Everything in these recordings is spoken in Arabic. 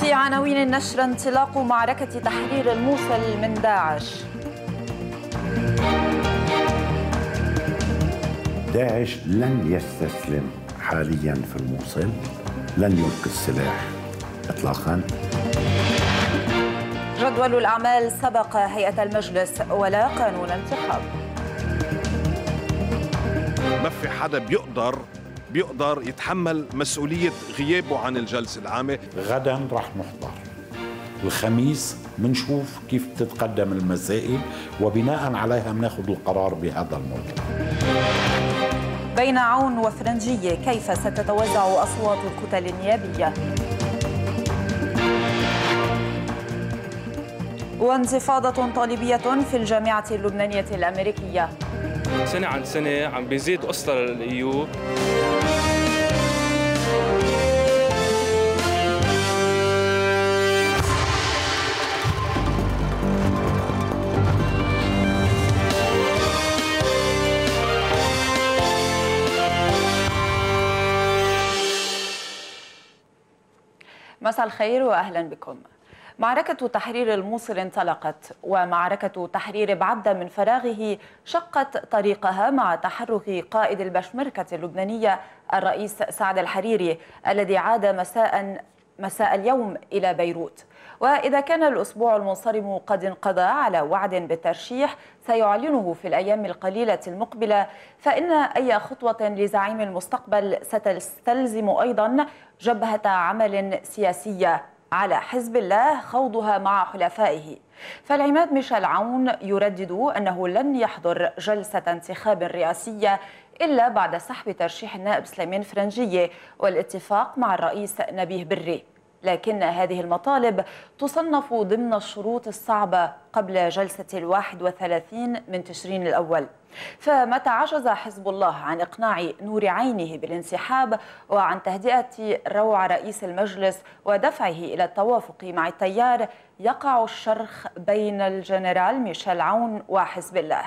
في عناوين النشر انطلاق معركة تحرير الموصل من داعش داعش لن يستسلم حاليا في الموصل لن يلقي السلاح اطلاقا جدول الاعمال سبق هيئه المجلس ولا قانون انتخاب ما في حدا بيقدر بيقدر يتحمل مسؤولية غيابه عن الجلسة العامة غدا رح نحضر الخميس منشوف كيف تتقدم المسائل وبناء عليها بناخذ القرار بهذا الموضوع بين عون وفرنجية كيف ستتوزع أصوات الكتل النيابية وانتفاضة طالبية في الجامعة اللبنانية الأمريكية سنة عن سنة عم بيزيد أسطر الأيوب e مساء الخير واهلا بكم معركة تحرير الموصل انطلقت ومعركة تحرير بعبدة من فراغه شقت طريقها مع تحرك قائد البشمركة اللبنانية الرئيس سعد الحريري الذي عاد مساء مساء اليوم إلى بيروت وإذا كان الأسبوع المنصرم قد انقضى على وعد بالترشيح سيعلنه في الأيام القليلة المقبلة فإن أي خطوة لزعيم المستقبل ستستلزم أيضا جبهة عمل سياسية على حزب الله خوضها مع حلفائه فالعماد ميشيل عون يردد أنه لن يحضر جلسة انتخاب رئاسية إلا بعد سحب ترشيح النائب سليمان فرنجية والاتفاق مع الرئيس نبيه بري لكن هذه المطالب تصنف ضمن الشروط الصعبة قبل جلسة الواحد وثلاثين من تشرين الأول فمتى عجز حزب الله عن إقناع نور عينه بالانسحاب وعن تهدئة روع رئيس المجلس ودفعه إلى التوافق مع التيار يقع الشرخ بين الجنرال ميشيل عون وحزب الله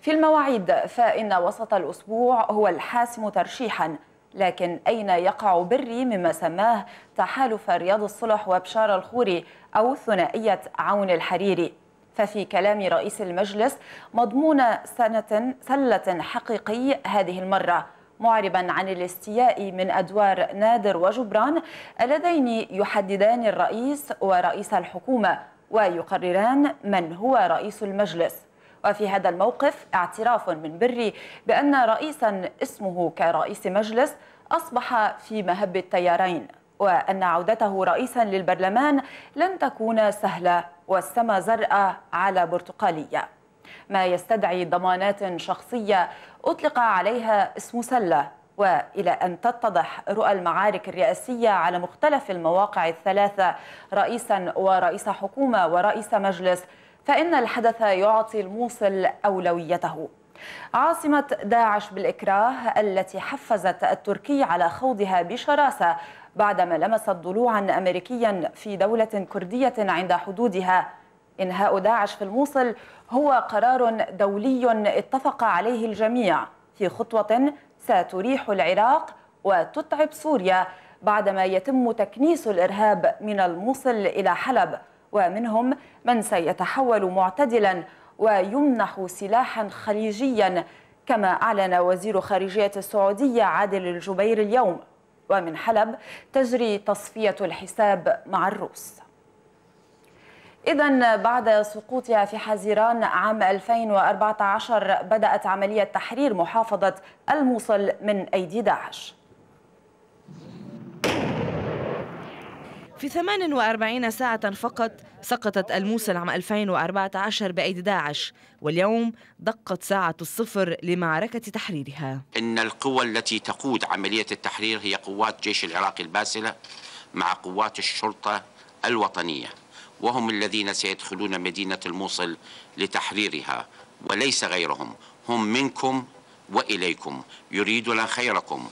في المواعيد فإن وسط الأسبوع هو الحاسم ترشيحاً لكن أين يقع بري مما سماه تحالف رياض الصلح وبشار الخوري أو ثنائية عون الحريري ففي كلام رئيس المجلس مضمون سنة سلة حقيقي هذه المرة معربا عن الاستياء من أدوار نادر وجبران اللذين يحددان الرئيس ورئيس الحكومة ويقرران من هو رئيس المجلس وفي هذا الموقف اعتراف من بري بأن رئيسا اسمه كرئيس مجلس أصبح في مهب التيارين وأن عودته رئيسا للبرلمان لن تكون سهلة والسما زرقاء على برتقالية ما يستدعي ضمانات شخصية أطلق عليها اسم سلة وإلى أن تتضح رؤى المعارك الرئاسية على مختلف المواقع الثلاثة رئيسا ورئيس حكومة ورئيس مجلس فإن الحدث يعطي الموصل أولويته عاصمة داعش بالإكراه التي حفزت التركي على خوضها بشراسة بعدما لمست ضلوعا أمريكيا في دولة كردية عند حدودها إنهاء داعش في الموصل هو قرار دولي اتفق عليه الجميع في خطوة ستريح العراق وتتعب سوريا بعدما يتم تكنيس الإرهاب من الموصل إلى حلب ومنهم من سيتحول معتدلا ويمنح سلاحا خليجيا كما أعلن وزير خارجية السعودية عادل الجبير اليوم ومن حلب تجري تصفية الحساب مع الروس إذا بعد سقوطها في حزيران عام 2014 بدأت عملية تحرير محافظة الموصل من أيدي داعش في 48 ساعة فقط سقطت الموصل عام 2014 بأيدي داعش واليوم دقت ساعة الصفر لمعركة تحريرها إن القوى التي تقود عملية التحرير هي قوات جيش العراق الباسلة مع قوات الشرطة الوطنية وهم الذين سيدخلون مدينة الموصل لتحريرها وليس غيرهم هم منكم وإليكم يريدون خيركم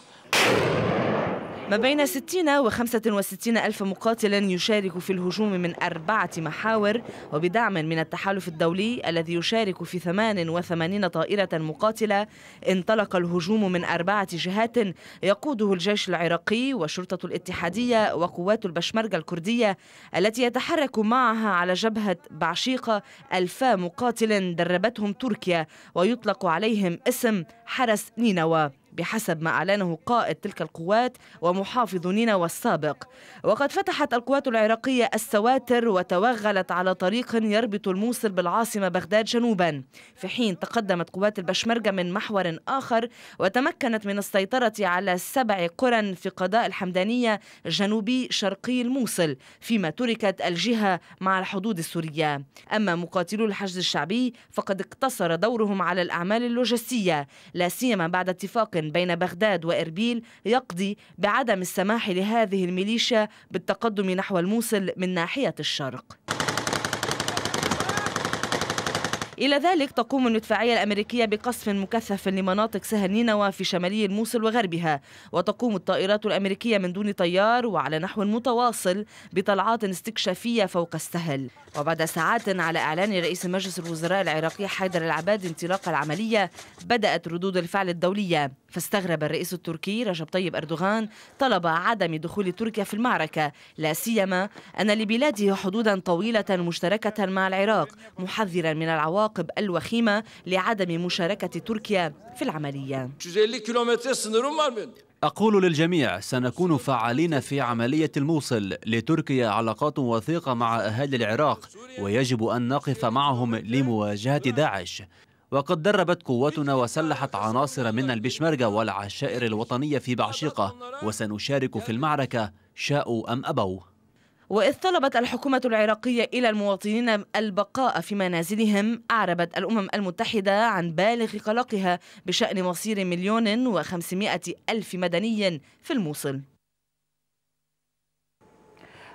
ما بين 60 و 65 ألف مقاتل يشارك في الهجوم من أربعة محاور وبدعم من التحالف الدولي الذي يشارك في 88 طائرة مقاتلة انطلق الهجوم من أربعة جهات يقوده الجيش العراقي وشرطة الاتحادية وقوات البشمركة الكردية التي يتحرك معها على جبهة بعشيقة ألفا مقاتل دربتهم تركيا ويطلق عليهم اسم حرس نينوى بحسب ما أعلنه قائد تلك القوات ومحافظ نينوى السابق وقد فتحت القوات العراقية السواتر وتوغلت على طريق يربط الموصل بالعاصمة بغداد جنوبا في حين تقدمت قوات البشمركة من محور آخر وتمكنت من السيطرة على سبع قرى في قضاء الحمدانية جنوبي شرقي الموصل فيما تركت الجهة مع الحدود السورية أما مقاتلو الحشد الشعبي فقد اقتصر دورهم على الأعمال اللوجستية لا سيما بعد اتفاق بين بغداد وإربيل يقضي بعدم السماح لهذه الميليشيا بالتقدم نحو الموصل من ناحية الشرق إلى ذلك تقوم المدفعية الأمريكية بقصف مكثف لمناطق سهل نينوى في شمالي الموصل وغربها وتقوم الطائرات الأمريكية من دون طيار وعلى نحو متواصل بطلعات استكشافية فوق السهل وبعد ساعات على إعلان رئيس مجلس الوزراء العراقي حيدر العباد انطلاق العملية بدأت ردود الفعل الدولية فاستغرب الرئيس التركي رجب طيب أردوغان طلب عدم دخول تركيا في المعركة لا سيما أن لبلاده حدودا طويلة مشتركة مع العراق محذرا من العواقب العواقب الوخيمة لعدم مشاركة تركيا في العملية أقول للجميع سنكون فعالين في عملية الموصل لتركيا علاقات وثيقة مع أهالي العراق ويجب أن نقف معهم لمواجهة داعش وقد دربت قوتنا وسلحت عناصر من البشمرجة والعشائر الوطنية في بعشيقة وسنشارك في المعركة شاءوا أم أبوا وإذ طلبت الحكومة العراقية إلى المواطنين البقاء في منازلهم أعربت الأمم المتحدة عن بالغ قلقها بشأن مصير مليون وخمسمائة ألف مدني في الموصل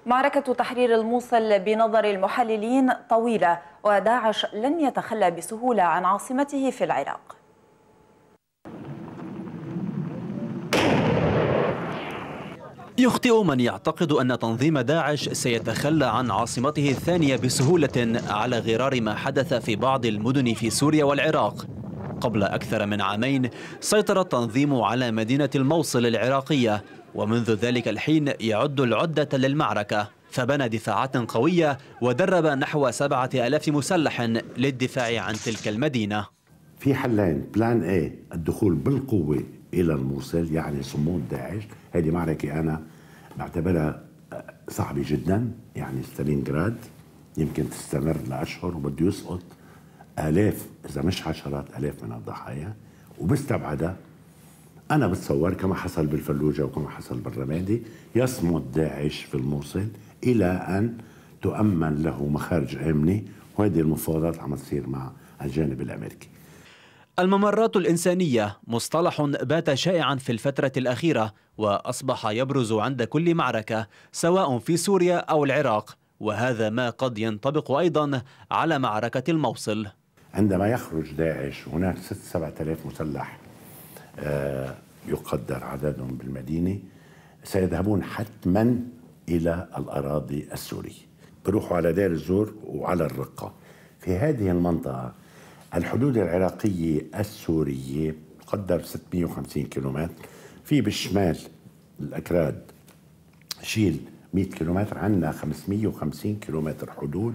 معركة تحرير الموصل بنظر المحللين طويلة وداعش لن يتخلى بسهولة عن عاصمته في العراق يخطئ من يعتقد أن تنظيم داعش سيتخلى عن عاصمته الثانية بسهولة على غرار ما حدث في بعض المدن في سوريا والعراق قبل أكثر من عامين سيطر التنظيم على مدينة الموصل العراقية ومنذ ذلك الحين يعد العدة للمعركة فبنى دفاعات قوية ودرب نحو سبعة ألاف مسلح للدفاع عن تلك المدينة في حلين بلان A الدخول بالقوة الى الموصل يعني صمود داعش هذه معركه انا بعتبرها صعبه جدا يعني ستالينغراد يمكن تستمر لاشهر وبده يسقط الاف اذا مش عشرات الاف من الضحايا وبستبعدها انا بتصور كما حصل بالفلوجه وكما حصل بالرمادي يصمد داعش في الموصل الى ان تؤمن له مخارج امنه وهذه المفاوضات عم تصير مع الجانب الامريكي الممرات الإنسانية مصطلح بات شائعا في الفترة الأخيرة وأصبح يبرز عند كل معركة سواء في سوريا أو العراق وهذا ما قد ينطبق أيضا على معركة الموصل عندما يخرج داعش هناك 6 7000 مسلح آه، يقدر عددهم بالمدينة سيذهبون حتما إلى الأراضي السورية بروحوا على دير الزور وعلى الرقة في هذه المنطقة الحدود العراقية السورية قدر 650 كيلومتر في بالشمال الأكراد شيل 100 كيلومتر عندنا 550 كيلومتر حدود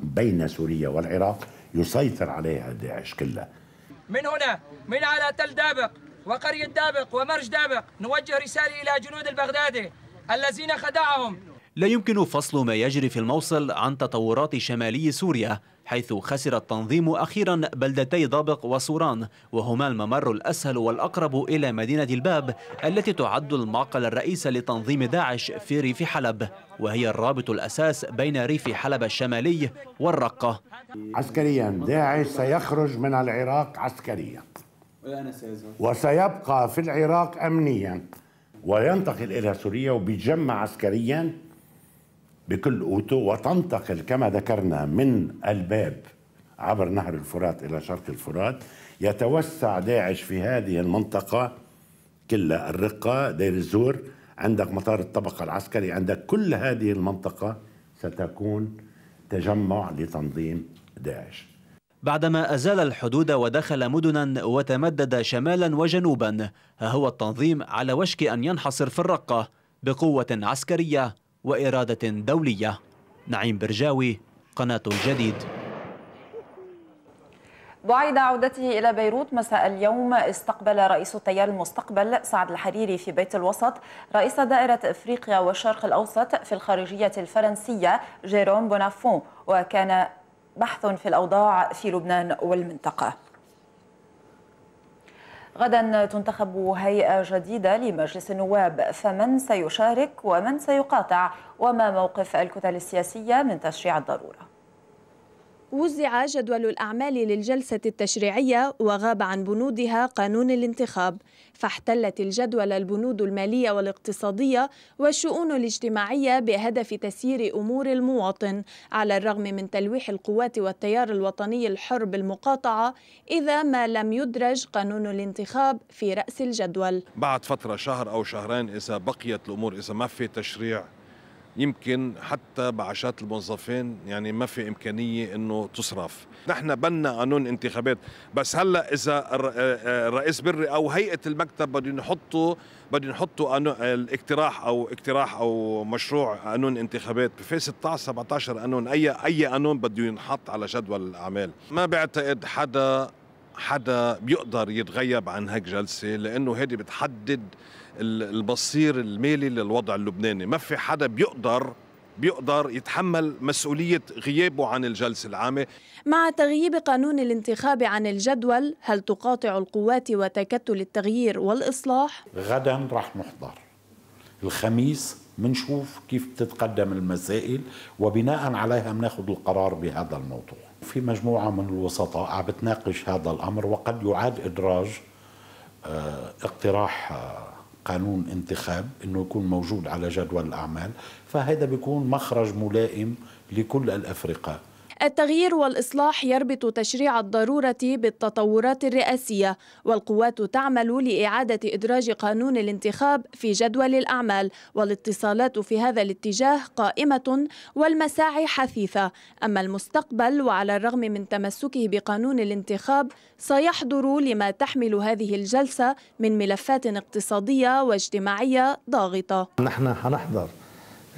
بين سوريا والعراق يسيطر عليها داعش كلها من هنا من على تل دابق وقرية دابق ومرج دابق نوجه رسالة إلى جنود البغدادي الذين خدعهم لا يمكن فصل ما يجري في الموصل عن تطورات شمالي سوريا حيث خسر التنظيم أخيرا بلدتي ضابق وصوران وهما الممر الأسهل والأقرب إلى مدينة الباب التي تعد المعقل الرئيس لتنظيم داعش في ريف حلب وهي الرابط الأساس بين ريف حلب الشمالي والرقة عسكريا داعش سيخرج من العراق عسكريا وسيبقى في العراق أمنيا وينتقل إلى سوريا وبيتجمع عسكريا بكل قوته وتنتقل كما ذكرنا من الباب عبر نهر الفرات إلى شرق الفرات يتوسع داعش في هذه المنطقة كلا الرقة دير الزور عندك مطار الطبقة العسكري عندك كل هذه المنطقة ستكون تجمع لتنظيم داعش بعدما أزال الحدود ودخل مدنا وتمدد شمالا وجنوبا ها هو التنظيم على وشك أن ينحصر في الرقة بقوة عسكرية وإرادة دولية نعيم برجاوي قناة الجديد بعد عودته إلى بيروت مساء اليوم استقبل رئيس التيار المستقبل سعد الحريري في بيت الوسط رئيس دائرة إفريقيا والشرق الأوسط في الخارجية الفرنسية جيروم بونافون وكان بحث في الأوضاع في لبنان والمنطقة غدا تنتخب هيئة جديدة لمجلس النواب فمن سيشارك ومن سيقاطع وما موقف الكتل السياسية من تشريع الضرورة وزع جدول الأعمال للجلسة التشريعية وغاب عن بنودها قانون الانتخاب فاحتلت الجدول البنود المالية والاقتصادية والشؤون الاجتماعية بهدف تسيير أمور المواطن على الرغم من تلويح القوات والتيار الوطني الحر بالمقاطعة إذا ما لم يدرج قانون الانتخاب في رأس الجدول بعد فترة شهر أو شهرين إذا بقيت الأمور إذا ما في تشريع يمكن حتى بعشات الموظفين يعني ما في إمكانية أنه تصرف نحن بنا قانون انتخابات بس هلأ إذا الرئيس بري أو هيئة المكتب بدهم يحطوا بدهم يحطوا الاقتراح أو اقتراح أو مشروع قانون انتخابات في 16 17 قانون أي أي قانون بده ينحط على جدول الأعمال ما بعتقد حدا حدا بيقدر يتغيب عن هيك جلسة لأنه هذه بتحدد البصير المالي للوضع اللبناني ما في حدا بيقدر بيقدر يتحمل مسؤولية غيابه عن الجلسة العامة مع تغييب قانون الانتخاب عن الجدول هل تقاطع القوات وتكتل التغيير والإصلاح؟ غدا رح نحضر الخميس منشوف كيف بتتقدم المسائل وبناء عليها بناخذ القرار بهذا الموضوع في مجموعة من الوسطاء عم بتناقش هذا الأمر وقد يعاد إدراج آه، اقتراح آه، قانون انتخاب انه يكون موجود على جدول الاعمال فهذا بيكون مخرج ملائم لكل الافرقه التغيير والإصلاح يربط تشريع الضرورة بالتطورات الرئاسية والقوات تعمل لإعادة إدراج قانون الانتخاب في جدول الأعمال والاتصالات في هذا الاتجاه قائمة والمساعي حثيثة أما المستقبل وعلى الرغم من تمسكه بقانون الانتخاب سيحضر لما تحمل هذه الجلسة من ملفات اقتصادية واجتماعية ضاغطة نحن هنحضر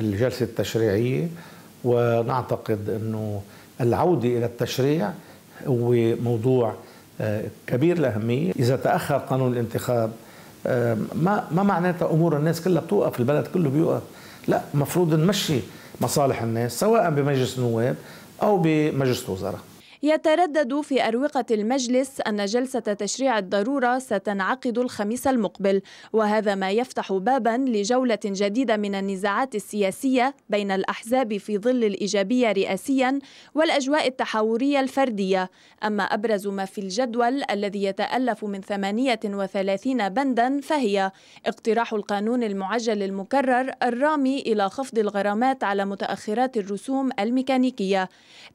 الجلسة التشريعية ونعتقد أنه العودة إلى التشريع هو موضوع آه، كبير الأهمية إذا تأخر قانون الانتخاب آه، ما ما معناتها أمور الناس كلها بتوقف البلد كله بيوقف لا مفروض نمشي مصالح الناس سواء بمجلس النواب أو بمجلس الوزراء يتردد في أروقة المجلس أن جلسة تشريع الضرورة ستنعقد الخميس المقبل وهذا ما يفتح بابا لجولة جديدة من النزاعات السياسية بين الأحزاب في ظل الإيجابية رئاسيا والأجواء التحاورية الفردية أما أبرز ما في الجدول الذي يتألف من 38 بندا فهي اقتراح القانون المعجل المكرر الرامي إلى خفض الغرامات على متأخرات الرسوم الميكانيكية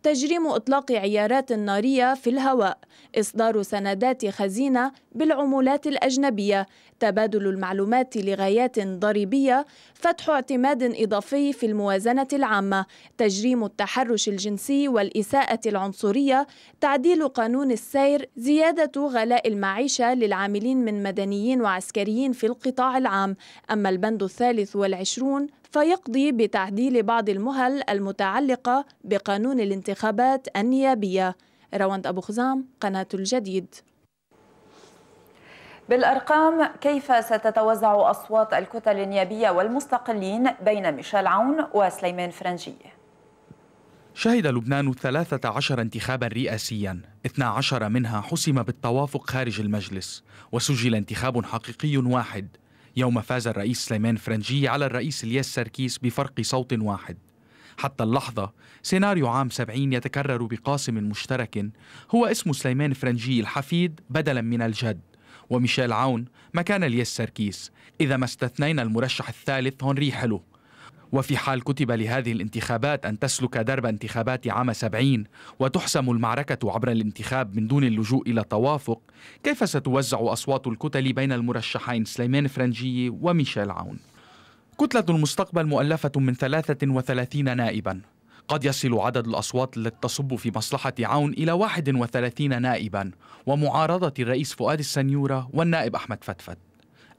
تجريم إطلاق عيارات الحملات النارية في الهواء إصدار سندات خزينة بالعمولات الأجنبية تبادل المعلومات لغايات ضريبية فتح اعتماد إضافي في الموازنة العامة تجريم التحرش الجنسي والإساءة العنصرية تعديل قانون السير زيادة غلاء المعيشة للعاملين من مدنيين وعسكريين في القطاع العام أما البند الثالث والعشرون فيقضي بتعديل بعض المهل المتعلقة بقانون الانتخابات النيابية رواند أبو خزام قناة الجديد بالأرقام كيف ستتوزع أصوات الكتل النيابية والمستقلين بين ميشيل عون وسليمان فرنجي؟ شهد لبنان 13 انتخابا رئاسيا 12 منها حسم بالتوافق خارج المجلس وسجل انتخاب حقيقي واحد يوم فاز الرئيس سليمان فرنجي على الرئيس الياس سركيس بفرق صوت واحد حتى اللحظة سيناريو عام 70 يتكرر بقاسم مشترك هو اسم سليمان فرنجي الحفيد بدلا من الجد وميشيل عون مكان اليس سركيس إذا ما استثنينا المرشح الثالث هنري حلو وفي حال كتب لهذه الانتخابات أن تسلك درب انتخابات عام 70 وتحسم المعركة عبر الانتخاب من دون اللجوء إلى توافق كيف ستوزع أصوات الكتل بين المرشحين سليمان فرنجي وميشيل عون؟ كتلة المستقبل مؤلفة من 33 نائباً قد يصل عدد الأصوات التي تصب في مصلحة عون إلى 31 نائبا ومعارضة الرئيس فؤاد السنيورة والنائب أحمد فتفت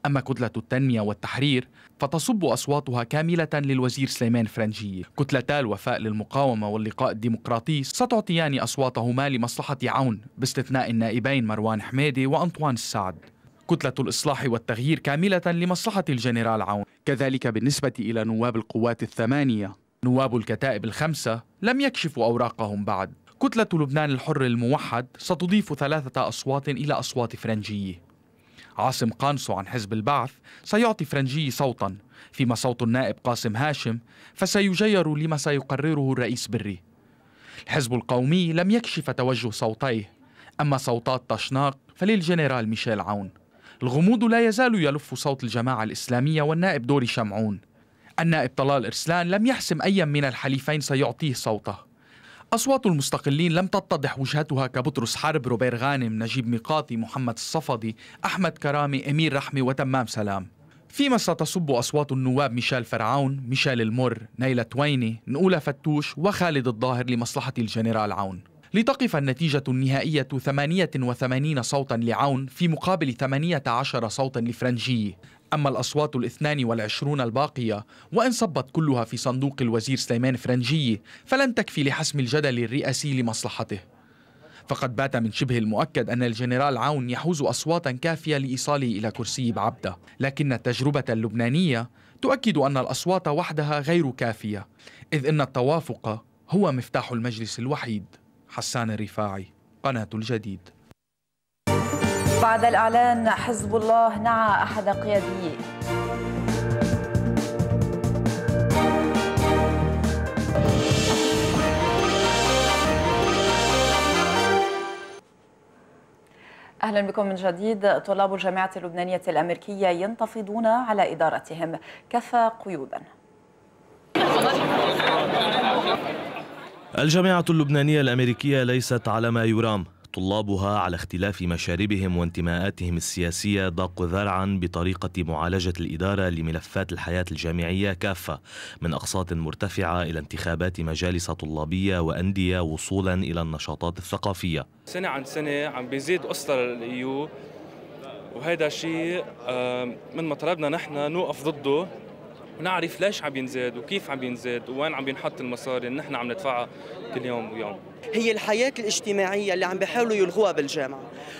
أما كتلة التنمية والتحرير فتصب أصواتها كاملة للوزير سليمان فرنجي كتلتا الوفاء للمقاومة واللقاء الديمقراطي ستعطيان أصواتهما لمصلحة عون باستثناء النائبين مروان حميدي وأنطوان السعد كتلة الإصلاح والتغيير كاملة لمصلحة الجنرال عون كذلك بالنسبة إلى نواب القوات الثمانية نواب الكتائب الخمسة لم يكشفوا أوراقهم بعد كتلة لبنان الحر الموحد ستضيف ثلاثة أصوات إلى أصوات فرنجية عاصم قانصو عن حزب البعث سيعطي فرنجي صوتا فيما صوت النائب قاسم هاشم فسيجير لما سيقرره الرئيس بري الحزب القومي لم يكشف توجه صوتيه أما صوتات تشناق فللجنرال ميشيل عون الغموض لا يزال يلف صوت الجماعة الإسلامية والنائب دوري شمعون النائب طلال إرسلان لم يحسم أيا من الحليفين سيعطيه صوته أصوات المستقلين لم تتضح وجهتها كبطرس حرب، روبير غانم، نجيب ميقاتي، محمد الصفدي، أحمد كرامي، أمير رحمي وتمام سلام فيما ستصب أصوات النواب ميشيل فرعون، ميشيل المر، نيلة تويني، نقولة فتوش وخالد الظاهر لمصلحة الجنرال عون لتقف النتيجة النهائية 88 صوتا لعون في مقابل 18 صوتا لفرنجي أما الأصوات الاثنان والعشرون الباقية وإن صبت كلها في صندوق الوزير سليمان فرنجي فلن تكفي لحسم الجدل الرئاسي لمصلحته فقد بات من شبه المؤكد أن الجنرال عون يحوز أصواتا كافية لإيصاله إلى كرسي بعبدة لكن التجربة اللبنانية تؤكد أن الأصوات وحدها غير كافية إذ أن التوافق هو مفتاح المجلس الوحيد حسان الرفاعي قناة الجديد بعد الإعلان حزب الله نعى أحد قياديه اهلا بكم من جديد طلاب الجامعه اللبنانيه الامريكيه ينتفضون على ادارتهم كفى قيودا الجامعة اللبنانية الأمريكية ليست على ما يرام طلابها على اختلاف مشاربهم وانتماءاتهم السياسية ضاقوا ذرعا بطريقة معالجة الإدارة لملفات الحياة الجامعية كافة من أقساط مرتفعة إلى انتخابات مجالس طلابية وأندية وصولا إلى النشاطات الثقافية سنة عن سنة عم بيزيد أسطر الإيو وهذا شيء آه، من مطلبنا نحن نوقف ضده نعرف ليش عم ينزاد وكيف عم ينزاد وين عم بينحط المصاري اللي نحن عم ندفعها كل يوم ويوم هي الحياة الاجتماعية اللي عم بيحاولوا يلغوها بالجامعة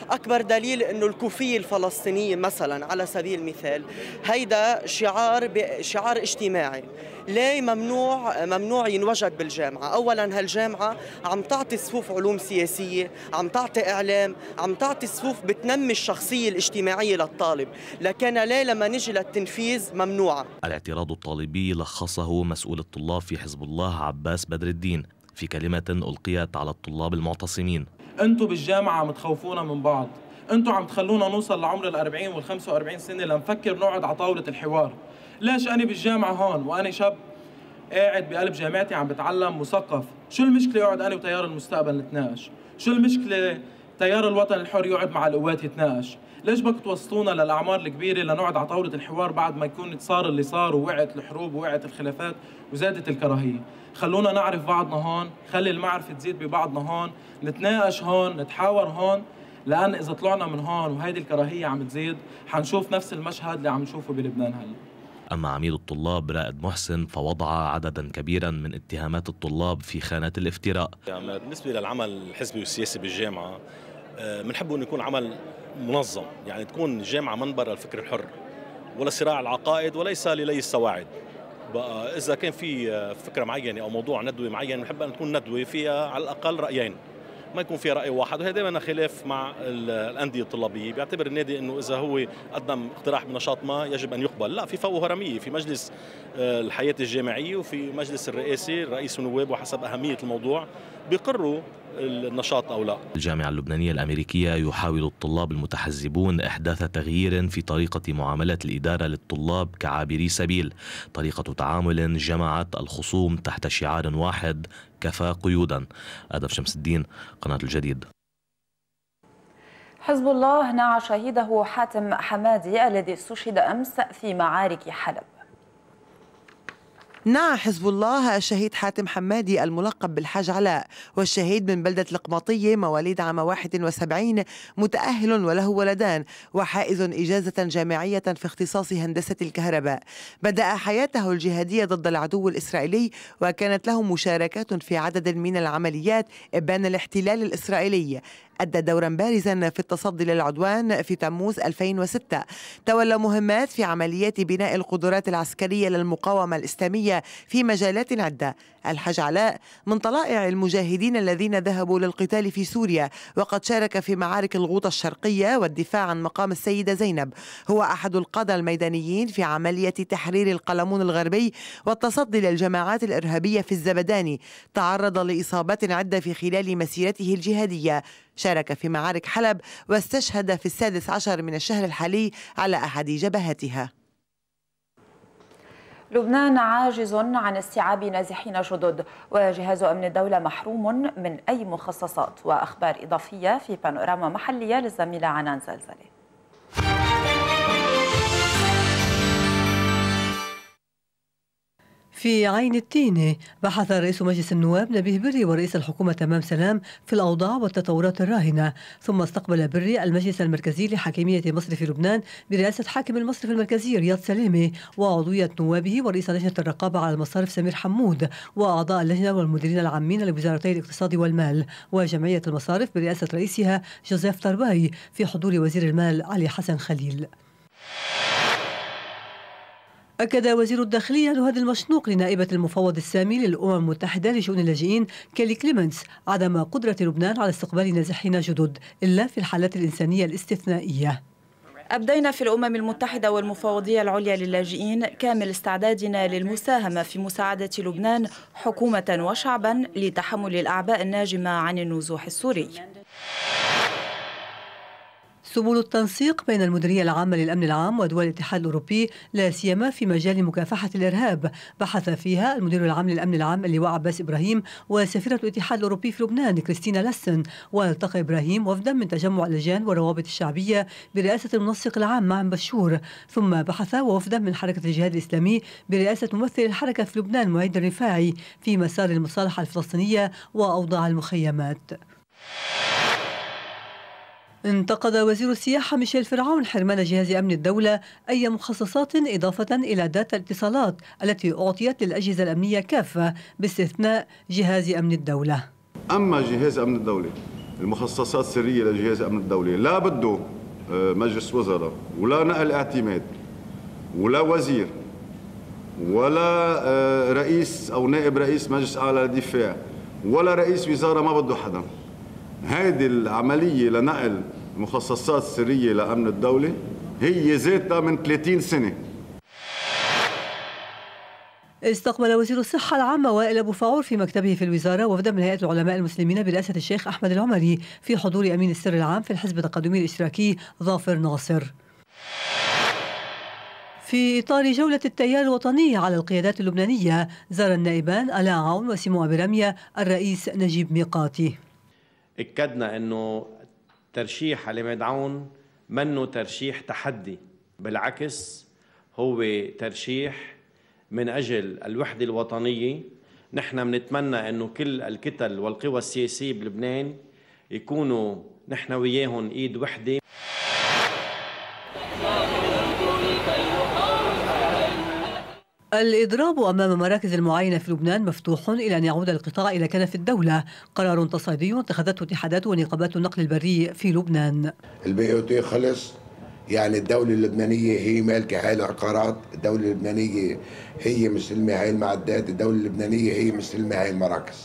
أكبر دليل أنه الكوفية الفلسطينية مثلا على سبيل المثال هيدا شعار ب... شعار اجتماعي ليه ممنوع ممنوع ينوجد بالجامعة أولا هالجامعة عم تعطي صفوف علوم سياسية عم تعطي إعلام عم تعطي صفوف بتنمي الشخصية الاجتماعية للطالب لكن ليه لما نجي للتنفيذ ممنوعة الاعتراض الطالبي لخصه مسؤول الطلاب في حزب الله عباس بدر الدين في كلمة ألقيت على الطلاب المعتصمين أنتوا بالجامعة عم تخوفونا من بعض أنتوا عم تخلونا نوصل لعمر الأربعين والخمسة وأربعين سنة لنفكر نقعد على طاولة الحوار ليش أنا بالجامعة هون وأنا شاب قاعد بقلب جامعتي عم بتعلم مثقف شو المشكلة أقعد أنا وتيار المستقبل نتناقش شو المشكلة تيار الوطن الحر يقعد مع القوات يتناقش ليش بدك توصلونا للاعمار الكبيره لنقعد على طاوله الحوار بعد ما يكون صار اللي صار ووقعت الحروب ووقعت الخلافات وزادت الكراهيه خلونا نعرف بعضنا هون خلي المعرفه تزيد ببعضنا هون نتناقش هون نتحاور هون لان اذا طلعنا من هون وهيدي الكراهيه عم تزيد حنشوف نفس المشهد اللي عم نشوفه بلبنان هلا أما عميد الطلاب رائد محسن فوضع عددا كبيرا من اتهامات الطلاب في خانة الافتراء بالنسبة للعمل الحزبي والسياسي بالجامعة بنحبوا آه، انه يكون عمل منظم يعني تكون الجامعه منبر الفكر الحر ولا صراع العقائد وليس للي السواعد بقى اذا كان في آه، فكره معينه او موضوع ندوه معين بنحب ان تكون ندوه فيها على الاقل رايين ما يكون في راي واحد وهذا دائما خلاف مع الانديه الطلابيه بيعتبر النادي انه اذا هو قدم اقتراح بنشاط ما يجب ان يقبل لا في فوه هرميه في مجلس آه، الحياه الجامعيه وفي مجلس الرئاسي رئيس النواب وحسب اهميه الموضوع بيقروا النشاط أو لا الجامعة اللبنانية الأمريكية يحاول الطلاب المتحزبون إحداث تغيير في طريقة معاملة الإدارة للطلاب كعابري سبيل طريقة تعامل جمعت الخصوم تحت شعار واحد كفى قيودا أدب شمس الدين قناة الجديد حزب الله نعى شهيده حاتم حمادي الذي استشهد أمس في معارك حلب نعى حزب الله الشهيد حاتم حمادي الملقب بالحاج علاء والشهيد من بلدة القماطية مواليد عام 71 متأهل وله ولدان وحائز إجازة جامعية في اختصاص هندسة الكهرباء بدأ حياته الجهادية ضد العدو الإسرائيلي وكانت له مشاركات في عدد من العمليات إبان الاحتلال الإسرائيلي أدى دورا بارزا في التصدي للعدوان في تموز 2006 تولى مهمات في عمليات بناء القدرات العسكرية للمقاومة الإسلامية في مجالات عدة الحاج علاء من طلائع المجاهدين الذين ذهبوا للقتال في سوريا وقد شارك في معارك الغوطة الشرقية والدفاع عن مقام السيدة زينب هو أحد القادة الميدانيين في عملية تحرير القلمون الغربي والتصدي للجماعات الإرهابية في الزبداني تعرض لإصابات عدة في خلال مسيرته الجهادية شارك في معارك حلب واستشهد في السادس عشر من الشهر الحالي على أحد جبهاتها لبنان عاجز عن استيعاب نازحين جدد وجهاز أمن الدولة محروم من أي مخصصات وأخبار إضافية في بانوراما محلية للزميلة عنان زلزلي في عين التينة بحث رئيس مجلس النواب نبيه بري ورئيس الحكومة تمام سلام في الأوضاع والتطورات الراهنة ثم استقبل بري المجلس المركزي لحاكمية مصرف لبنان برئاسة حاكم المصرف المركزي رياض سلامي وعضوية نوابه ورئيس لجنة الرقابة على المصارف سمير حمود وأعضاء اللجنة والمديرين العامين لوزارتي الاقتصاد والمال وجمعية المصارف برئاسة رئيسها جوزيف طرباي في حضور وزير المال علي حسن خليل. أكد وزير الداخلية نهاد المشنوق لنائبة المفوض السامي للأمم المتحدة لشؤون اللاجئين كيلي كليمنس عدم قدرة لبنان على استقبال نازحين جدد إلا في الحالات الإنسانية الاستثنائية أبدينا في الأمم المتحدة والمفوضية العليا للاجئين كامل استعدادنا للمساهمة في مساعدة لبنان حكومة وشعبا لتحمل الأعباء الناجمة عن النزوح السوري سبل التنسيق بين المديرية العامة للأمن العام ودول الاتحاد الأوروبي لا سيما في مجال مكافحة الإرهاب بحث فيها المدير العام للأمن العام اللواء عباس إبراهيم وسفيرة الاتحاد الأوروبي في لبنان كريستينا لسن والتقى إبراهيم وفدا من تجمع اللجان والروابط الشعبية برئاسة المنسق العام مع بشور ثم بحث وفدا من حركة الجهاد الإسلامي برئاسة ممثل الحركة في لبنان معيد الرفاعي في مسار المصالحة الفلسطينية وأوضاع المخيمات. انتقد وزير السياحة ميشيل فرعون حرمان جهاز أمن الدولة أي مخصصات إضافة إلى داتا الاتصالات التي أعطيت للأجهزة الأمنية كافة باستثناء جهاز أمن الدولة أما جهاز أمن الدولة المخصصات السرية لجهاز أمن الدولة لا بده آه، مجلس وزراء ولا نقل اعتماد ولا وزير ولا آه، رئيس أو نائب رئيس مجلس أعلى الدفاع ولا رئيس وزارة ما بده حدا هذه العملية لنقل المخصصات السرية لأمن الدولة هي ذاتها من 30 سنة استقبل وزير الصحة العامة وائل أبو فاعور في مكتبه في الوزارة وفدا من هيئة العلماء المسلمين برئاسة الشيخ أحمد العمري في حضور أمين السر العام في الحزب التقدمي الاشتراكي ظافر ناصر في إطار جولة التيار الوطني على القيادات اللبنانية زار النائبان ألا عون وسمو أبرامية الرئيس نجيب ميقاتي اكدنا انه ترشيح علي مدعون منه ترشيح تحدي بالعكس هو ترشيح من اجل الوحده الوطنيه نحن بنتمنى انه كل الكتل والقوى السياسيه بلبنان يكونوا نحن وياهم ايد وحده الإضراب أمام مراكز المعاينة في لبنان مفتوح إلى أن يعود القطاع إلى كنف الدولة قرار تصعيدي اتخذته اتحادات ونقابات النقل البري في لبنان البي او تي خلص يعني الدولة اللبنانية هي مالكة هاي العقارات الدولة اللبنانية هي مسلمة هاي المعدات الدولة اللبنانية هي مسلمة هاي المراكز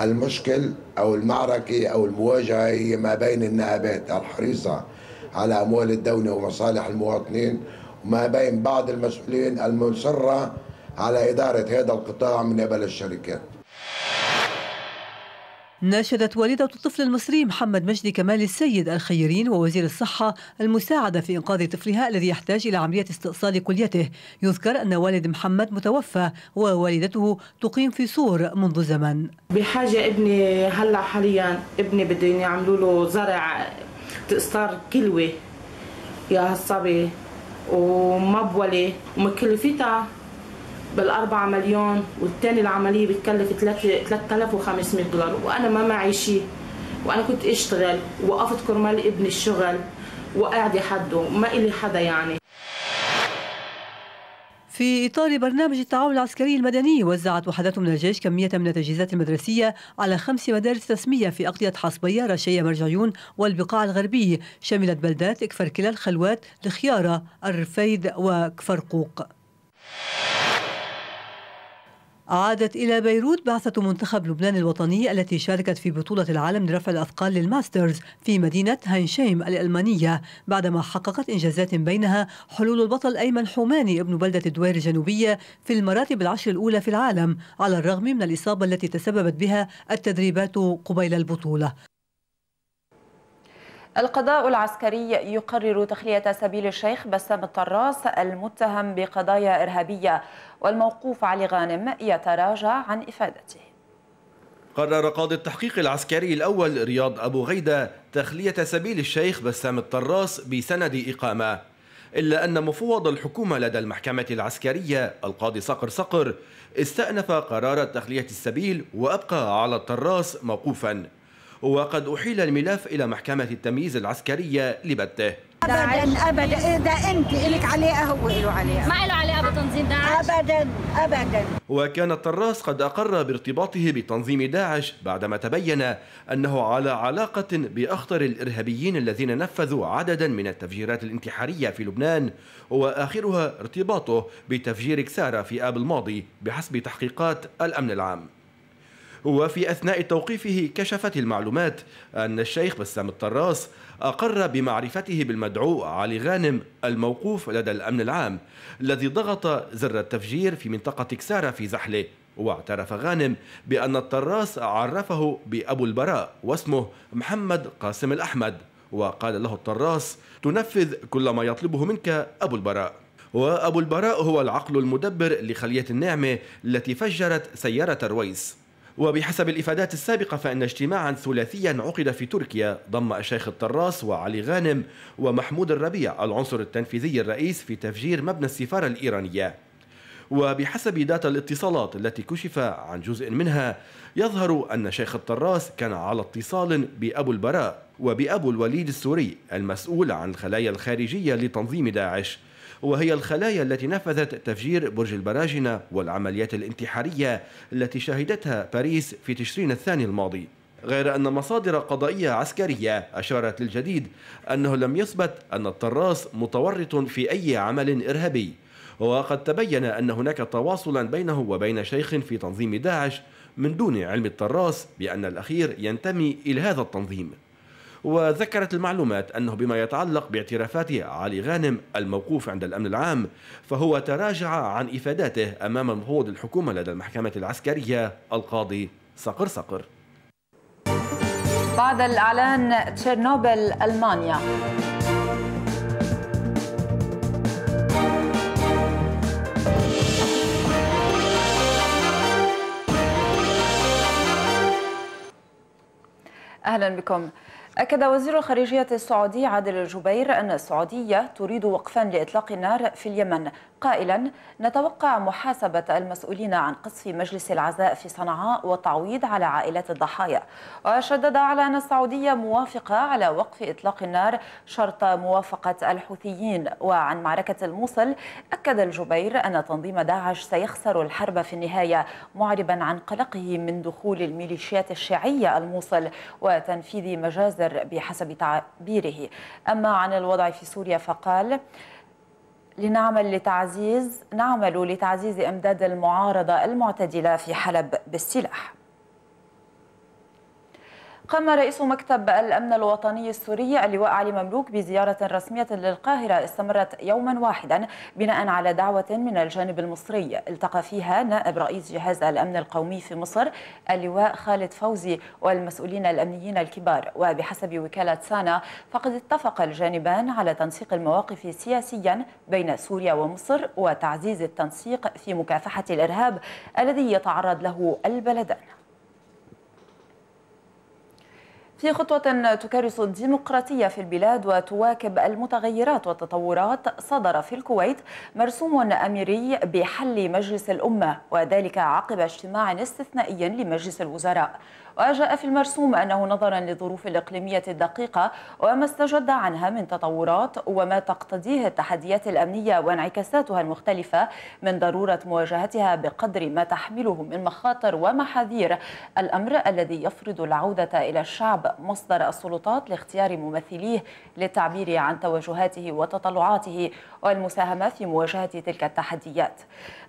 المشكل أو المعركة أو المواجهة هي ما بين النهابات الحريصة على أموال الدولة ومصالح المواطنين وما بين بعض المسؤولين المصرة على إدارة هذا القطاع من قبل الشركات ناشدت والدة الطفل المصري محمد مجدي كمال السيد الخيرين ووزير الصحة المساعدة في إنقاذ طفلها الذي يحتاج إلى عملية استئصال كليته يذكر أن والد محمد متوفى ووالدته تقيم في سور منذ زمن بحاجة ابني هلأ حاليا ابني بدهم يعملوا له زرع استئصال كلوة يا هالصبي ومبولة ومكلفتها بالأربعة مليون والتاني العملية بتكلف 3500 دولار وأنا ما معي شيء وأنا كنت أشتغل وقفت كرمال ابني الشغل وقاعدة حده ما إلي حدا يعني في إطار برنامج التعاون العسكري المدني وزعت وحدات من الجيش كمية من التجهيزات المدرسية على خمس مدارس رسمية في أقلية حصبية رشية مرجعيون والبقاع الغربي شملت بلدات إكفر الخلوات الخيارة الرفيد وكفرقوق عادت إلى بيروت بعثة منتخب لبنان الوطني التي شاركت في بطولة العالم لرفع الأثقال للماسترز في مدينة هينشيم الألمانية بعدما حققت إنجازات بينها حلول البطل أيمن حوماني ابن بلدة الدوير الجنوبية في المراتب العشر الأولى في العالم على الرغم من الإصابة التي تسببت بها التدريبات قبيل البطولة القضاء العسكري يقرر تخلية سبيل الشيخ بسام الطراس المتهم بقضايا إرهابية والموقوف علي غانم يتراجع عن إفادته قرر قاضي التحقيق العسكري الأول رياض أبو غيدة تخلية سبيل الشيخ بسام الطراس بسند إقامة إلا أن مفوض الحكومة لدى المحكمة العسكرية القاضي صقر صقر استأنف قرار تخلية السبيل وأبقى على الطراس موقوفاً وقد أحيل الملف إلى محكمة التمييز العسكرية لبته ابدا ابدا اذا انت الك عليها هو له عليها ما له عليها بتنظيم داعش ابدا ابدا وكان الطراس قد اقر بارتباطه بتنظيم داعش بعدما تبين انه على علاقه باخطر الارهابيين الذين نفذوا عددا من التفجيرات الانتحاريه في لبنان واخرها ارتباطه بتفجير كساره في اب الماضي بحسب تحقيقات الامن العام وفي أثناء توقيفه كشفت المعلومات أن الشيخ بسام الطراس أقر بمعرفته بالمدعو علي غانم الموقوف لدى الأمن العام الذي ضغط زر التفجير في منطقة كسارة في زحله واعترف غانم بأن الطراس عرفه بأبو البراء واسمه محمد قاسم الأحمد وقال له الطراس تنفذ كل ما يطلبه منك أبو البراء وأبو البراء هو العقل المدبر لخلية النعمة التي فجرت سيارة رويس وبحسب الإفادات السابقة فإن اجتماعا ثلاثيا عقد في تركيا ضم الشيخ الطراس وعلي غانم ومحمود الربيع العنصر التنفيذي الرئيس في تفجير مبنى السفارة الإيرانية وبحسب داتا الاتصالات التي كشف عن جزء منها يظهر أن شيخ الطراس كان على اتصال بأبو البراء وبأبو الوليد السوري المسؤول عن الخلايا الخارجية لتنظيم داعش وهي الخلايا التي نفذت تفجير برج البراجنة والعمليات الانتحارية التي شهدتها باريس في تشرين الثاني الماضي غير أن مصادر قضائية عسكرية أشارت للجديد أنه لم يثبت أن الطراس متورط في أي عمل إرهابي وقد تبين أن هناك تواصلا بينه وبين شيخ في تنظيم داعش من دون علم الطراس بأن الأخير ينتمي إلى هذا التنظيم وذكرت المعلومات أنه بما يتعلق باعترافات علي غانم الموقوف عند الأمن العام فهو تراجع عن إفاداته أمام نهوض الحكومة لدى المحكمة العسكرية القاضي صقر صقر بعد الإعلان تشيرنوبل ألمانيا اهلا بكم أكد وزير الخارجية السعودي عادل الجبير أن السعودية تريد وقفا لإطلاق النار في اليمن قائلا نتوقع محاسبة المسؤولين عن قصف مجلس العزاء في صنعاء والتعويض على عائلات الضحايا وشدد على أن السعودية موافقة على وقف إطلاق النار شرط موافقة الحوثيين وعن معركة الموصل أكد الجبير أن تنظيم داعش سيخسر الحرب في النهاية معربا عن قلقه من دخول الميليشيات الشيعية الموصل وتنفيذ مجازر الخير بحسب تعبيره أما عن الوضع في سوريا فقال لنعمل لتعزيز نعمل لتعزيز امداد المعارضه المعتدله في حلب بالسلاح قام رئيس مكتب الأمن الوطني السوري اللواء علي مملوك بزيارة رسمية للقاهرة استمرت يوما واحدا بناء على دعوة من الجانب المصري التقى فيها نائب رئيس جهاز الأمن القومي في مصر اللواء خالد فوزي والمسؤولين الأمنيين الكبار وبحسب وكالة سانا فقد اتفق الجانبان على تنسيق المواقف سياسيا بين سوريا ومصر وتعزيز التنسيق في مكافحة الإرهاب الذي يتعرض له البلدان في خطوة تكرس الديمقراطية في البلاد وتواكب المتغيرات والتطورات صدر في الكويت مرسوم أميري بحل مجلس الأمة وذلك عقب اجتماع استثنائي لمجلس الوزراء وجاء في المرسوم أنه نظرا للظروف الإقليمية الدقيقة وما استجد عنها من تطورات وما تقتضيه التحديات الأمنية وانعكاساتها المختلفة من ضرورة مواجهتها بقدر ما تحمله من مخاطر ومحاذير الأمر الذي يفرض العودة إلى الشعب مصدر السلطات لاختيار ممثليه للتعبير عن توجهاته وتطلعاته والمساهمة في مواجهة تلك التحديات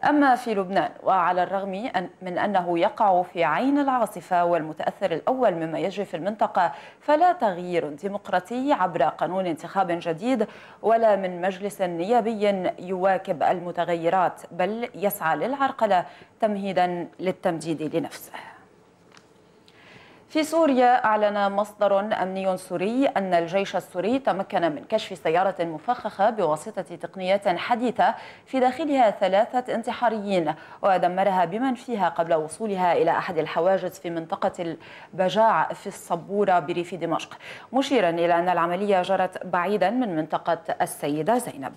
أما في لبنان وعلى الرغم من أنه يقع في عين العاصفة والمتحدة المتأثر الأول مما يجري في المنطقة فلا تغيير ديمقراطي عبر قانون انتخاب جديد ولا من مجلس نيابي يواكب المتغيرات بل يسعى للعرقلة تمهيدا للتمديد لنفسه في سوريا أعلن مصدر أمني سوري أن الجيش السوري تمكن من كشف سيارة مفخخة بواسطة تقنيات حديثة في داخلها ثلاثة انتحاريين ودمرها بمن فيها قبل وصولها إلى أحد الحواجز في منطقة البجاع في الصبورة بريف دمشق مشيرا إلى أن العملية جرت بعيدا من منطقة السيدة زينب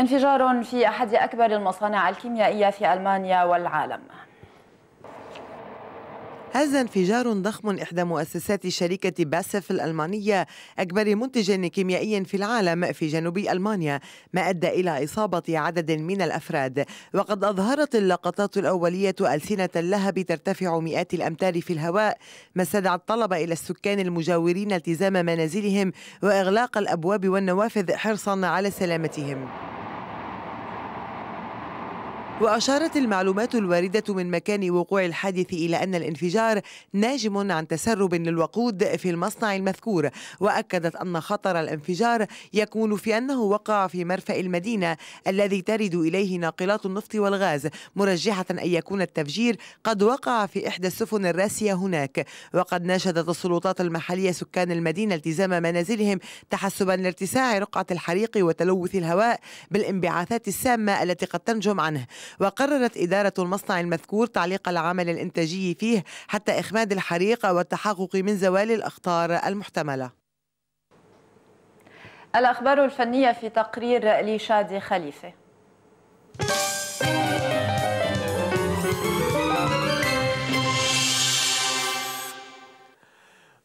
انفجار في أحد أكبر المصانع الكيميائية في ألمانيا والعالم هذا انفجار ضخم إحدى مؤسسات شركة باسف الألمانية أكبر منتج كيميائي في العالم في جنوب ألمانيا ما أدى إلى إصابة عدد من الأفراد وقد أظهرت اللقطات الأولية ألسنة اللهب ترتفع مئات الأمتار في الهواء ما استدعى الطلبة إلى السكان المجاورين التزام منازلهم وإغلاق الأبواب والنوافذ حرصا على سلامتهم وأشارت المعلومات الواردة من مكان وقوع الحادث إلى أن الانفجار ناجم عن تسرب للوقود في المصنع المذكور وأكدت أن خطر الانفجار يكون في أنه وقع في مرفأ المدينة الذي ترد إليه ناقلات النفط والغاز مرجحة أن يكون التفجير قد وقع في إحدى السفن الراسية هناك وقد ناشدت السلطات المحلية سكان المدينة التزام منازلهم تحسبا لارتساع رقعة الحريق وتلوث الهواء بالانبعاثات السامة التي قد تنجم عنه وقررت إدارة المصنع المذكور تعليق العمل الإنتاجي فيه حتى إخماد الحريق والتحقق من زوال الأخطار المحتملة الأخبار الفنية في تقرير لشادي خليفة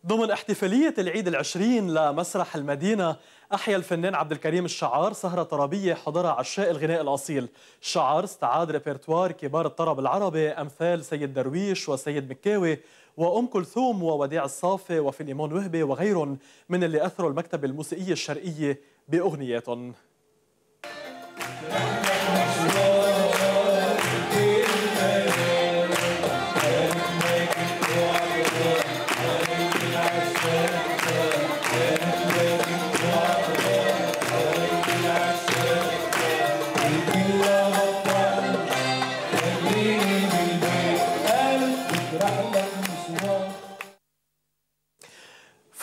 ضمن احتفالية العيد العشرين لمسرح المدينة أحيا الفنان عبد الكريم الشعار سهرة طربية حضرها عشاق الغناء الأصيل الشعار استعاد ريبرتوار كبار الطرب العربي أمثال سيد درويش وسيد مكاوي وأم كلثوم ووديع الصافي وفيليمون وهبي وغيرهم من اللي أثروا المكتبة الموسيقية الشرقية بأغنياتهم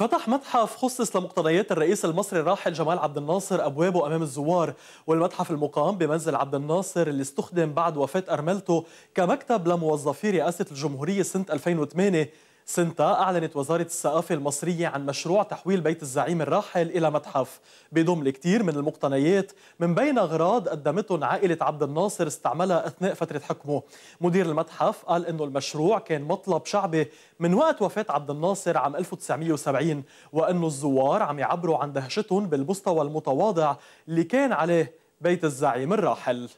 فتح متحف خصص لمقتنيات الرئيس المصري الراحل جمال عبد الناصر ابوابه امام الزوار، والمتحف المقام بمنزل عبد الناصر اللي استخدم بعد وفاه ارملته كمكتب لموظفي رئاسه الجمهوريه سنه 2008 سنتا أعلنت وزارة الثقافة المصرية عن مشروع تحويل بيت الزعيم الراحل إلى متحف بيضم الكثير من المقتنيات من بين أغراض قدمتهم عائلة عبد الناصر استعملها أثناء فترة حكمه مدير المتحف قال إنه المشروع كان مطلب شعبي من وقت وفاة عبد الناصر عام 1970 وإنه الزوار عم يعبروا عن دهشتهم بالمستوى المتواضع اللي كان عليه بيت الزعيم الراحل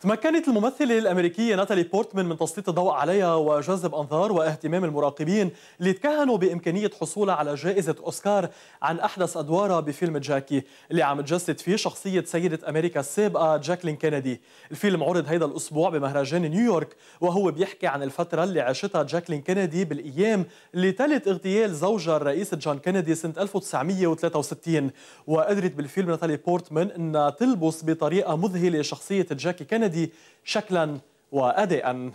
تمكنت الممثلة الأمريكية ناتالي بورتمان من تسليط الضوء عليها وجذب أنظار واهتمام المراقبين اللي تكهنوا بإمكانية حصولها على جائزة أوسكار عن أحدث أدوارها بفيلم جاكي اللي عم تجسد فيه شخصية سيدة أمريكا السابقة جاكلين كينيدي الفيلم عرض هيدا الأسبوع بمهرجان نيويورك وهو بيحكي عن الفترة اللي عاشتها جاكلين كينيدي بالأيام اللي تلت اغتيال زوجها الرئيس جون كينيدي سنة 1963 وقدرت بالفيلم ناتالي بورتمان أنها تلبس بطريقة مذهلة شخصية جاكي كينيدي الكندي شكلا وأداء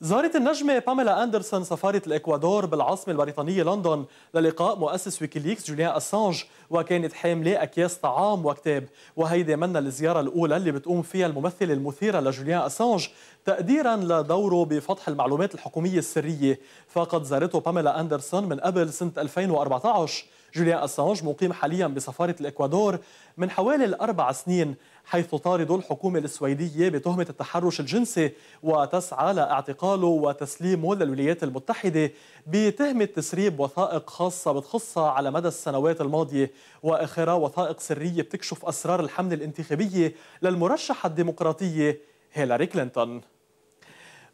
زارت النجمة باميلا أندرسون سفارة الإكوادور بالعاصمة البريطانية لندن للقاء مؤسس ويكيليكس جوليان أسانج وكانت حاملة أكياس طعام وكتاب وهيدي منا الزيارة الأولى اللي بتقوم فيها الممثلة المثيرة لجوليان أسانج تقديرا لدوره بفتح المعلومات الحكومية السرية فقد زارته باميلا أندرسون من قبل سنة 2014 جوليان أسانج مقيم حاليا بسفارة الإكوادور من حوالي الأربع سنين حيث طارد الحكومة السويدية بتهمة التحرش الجنسي وتسعى لاعتقاله وتسليمه للولايات المتحدة بتهمة تسريب وثائق خاصة بتخصها على مدى السنوات الماضية وإخرى وثائق سرية بتكشف أسرار الحملة الانتخابية للمرشحة الديمقراطية هيلاري كلينتون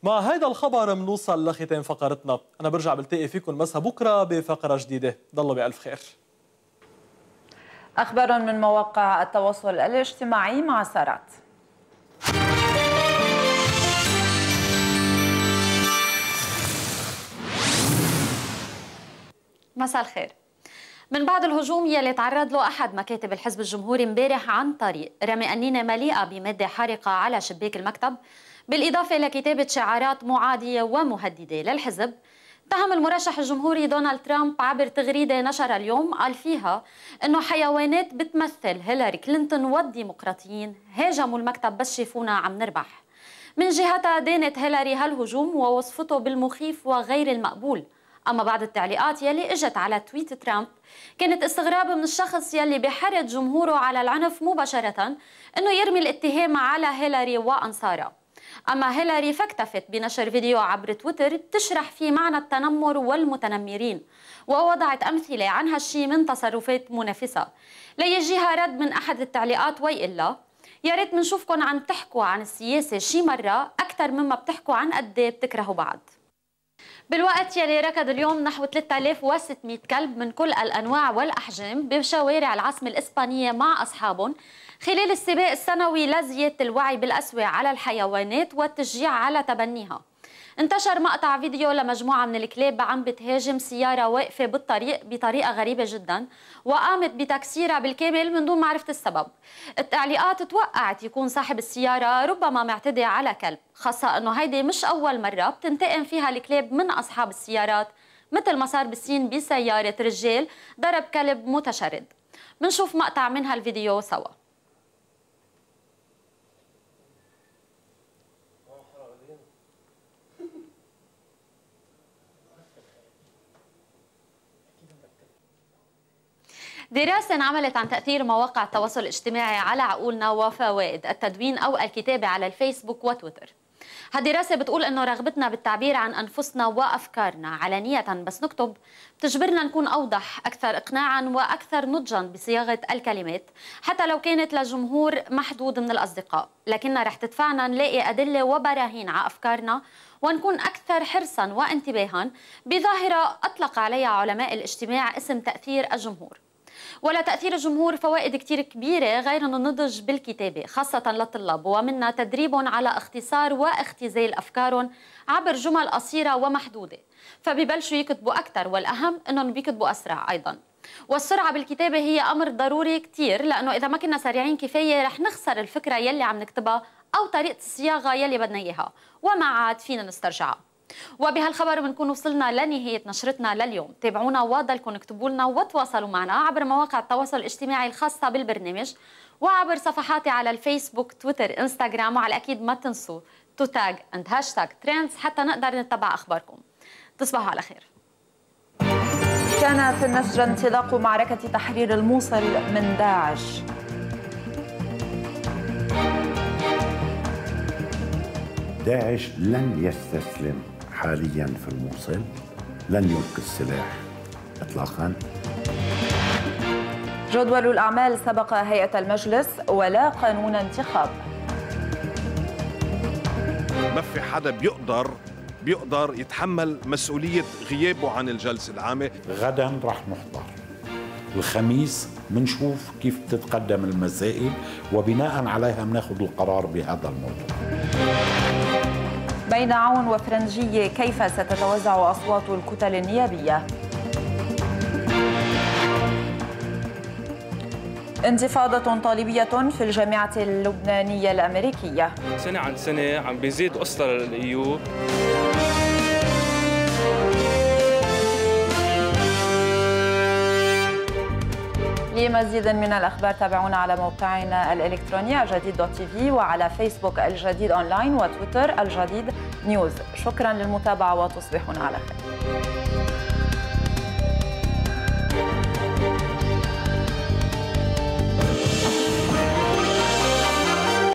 مع هيدا الخبر منوصل لختام فقرتنا أنا برجع بلتقي فيكم مسا بكرة بفقرة جديدة ضلوا بألف خير أخبار من مواقع التواصل الاجتماعي مع سارات مساء الخير من بعد الهجوم يلي تعرض له أحد مكاتب الحزب الجمهوري امبارح عن طريق رمي أنينة مليئة بمادة حارقة على شباك المكتب بالإضافة لكتابة شعارات معادية ومهددة للحزب اتهم المرشح الجمهوري دونالد ترامب عبر تغريده نشرها اليوم قال فيها انه حيوانات بتمثل هيلاري كلينتون والديمقراطيين هاجموا المكتب بس شافونا عم نربح. من جهتها دانت هيلاري هالهجوم ووصفته بالمخيف وغير المقبول. أما بعد التعليقات يلي إجت على تويت ترامب كانت استغراب من الشخص يلي بحرض جمهوره على العنف مباشرة أنه يرمي الاتهام على هيلاري وأنصارها أما هيلاري فاكتفت بنشر فيديو عبر تويتر تشرح فيه معنى التنمر والمتنمرين ووضعت أمثلة عن هالشي من تصرفات منافسة ليجيها رد من أحد التعليقات وإلا يا ريت منشوفكن عم تحكوا عن السياسة شي مرة أكثر مما بتحكوا عن قد إيه بتكرهوا بعض بالوقت يلي ركض اليوم نحو 3600 كلب من كل الأنواع والأحجام بشوارع العاصمة الإسبانية مع أصحابهم خلال السباق السنوي لزية الوعي بالأسوأ على الحيوانات والتشجيع على تبنيها انتشر مقطع فيديو لمجموعة من الكلاب عم بتهاجم سيارة واقفة بالطريق بطريقة غريبة جدا وقامت بتكسيرها بالكامل من دون معرفة السبب التعليقات توقعت يكون صاحب السيارة ربما معتدي على كلب خاصة أنه هيدي مش أول مرة بتنتقم فيها الكلاب من أصحاب السيارات مثل ما صار بالسين بسيارة رجال ضرب كلب متشرد منشوف مقطع من هالفيديو سوا دراسة انعملت عن تأثير مواقع التواصل الاجتماعي على عقولنا وفوائد التدوين أو الكتابة على الفيسبوك وتويتر هالدراسة بتقول إنه رغبتنا بالتعبير عن أنفسنا وأفكارنا علانية بس نكتب بتجبرنا نكون أوضح أكثر إقناعا وأكثر نضجا بصياغة الكلمات حتى لو كانت لجمهور محدود من الأصدقاء لكنها رح تدفعنا نلاقي أدلة وبراهين على أفكارنا ونكون أكثر حرصا وانتباها بظاهرة أطلق عليها علماء الاجتماع اسم تأثير الجمهور ولا تاثير الجمهور فوائد كثير كبيره غير النضج بالكتابه خاصه للطلاب ومنها تدريب على اختصار واختزال افكارهم عبر جمل قصيره ومحدوده فبيبلشوا يكتبوا اكثر والاهم انهم بيكتبوا اسرع ايضا والسرعة بالكتابة هي أمر ضروري كتير لأنه إذا ما كنا سريعين كفاية رح نخسر الفكرة يلي عم نكتبها أو طريقة الصياغة يلي بدنا إياها وما عاد فينا نسترجعها وبهالخبر بنكون وصلنا لنهاية نشرتنا لليوم تابعونا وضلكم اكتبوا لنا وتواصلوا معنا عبر مواقع التواصل الاجتماعي الخاصة بالبرنامج وعبر صفحاتي على الفيسبوك تويتر انستغرام وعلى الأكيد ما تنسوا تو اند هاشتاج ترندز حتى نقدر نتبع أخباركم تصبحوا على خير كان في النشرة انطلاق معركة تحرير الموصل من داعش داعش لن يستسلم حاليا في الموصل لن يلقي السلاح اطلاقا جدول الاعمال سبق هيئه المجلس ولا قانون انتخاب ما في حدا بيقدر بيقدر يتحمل مسؤولية غيابه عن الجلسة العامة غدا رح نحضر الخميس منشوف كيف تتقدم المسائل وبناء عليها بناخذ القرار بهذا الموضوع بين عون وفرنجية كيف ستتوزع أصوات الكتل النيابية انتفاضة طالبية في الجامعة اللبنانية الأمريكية سنة عن سنة عم بيزيد أسطر الأيوب e لمزيد من الأخبار تابعونا على موقعنا الإلكتروني الجديد دوت تي في وعلى فيسبوك الجديد أونلاين وتويتر الجديد نيوز شكرا للمتابعة وتصبحون على خير